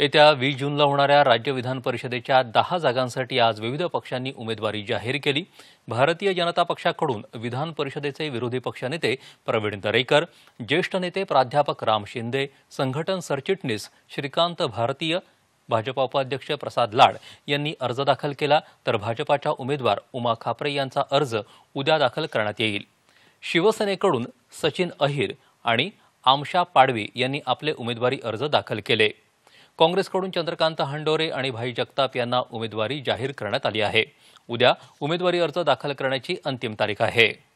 येत्या वीस जूनला होणाऱ्या राज्य विधान परिषदेच्या दहा जागांसाठी आज विविध पक्षांनी उमेदवारी जाहीर केली भारतीय जनता पक्षाकडून विधान परिषदेचे विरोधी पक्षनेते प्रवीण दरेकर ज्येष्ठ नेते प्राध्यापक राम शिंदे संघटन सरचिटणीस श्रीकांत भारतीय भाजपा उपाध्यक्ष प्रसाद लाड यांनी अर्ज दाखल केला तर भाजपाच्या उमेदवार उमा खापरे यांचा अर्ज उद्या दाखल करण्यात येईल शिवसेनेकडून सचिन अहिर आणि आमशा पाडवी यांनी आपले उमेदवारी अर्ज दाखल केले काँग्रेसकडून चंद्रकांत हंडोरे आणि भाई जगताप यांना उमेदवारी जाहीर करण्यात आली आहे उद्या उमेदवारी अर्ज दाखल करण्याची अंतिम तारीख आहे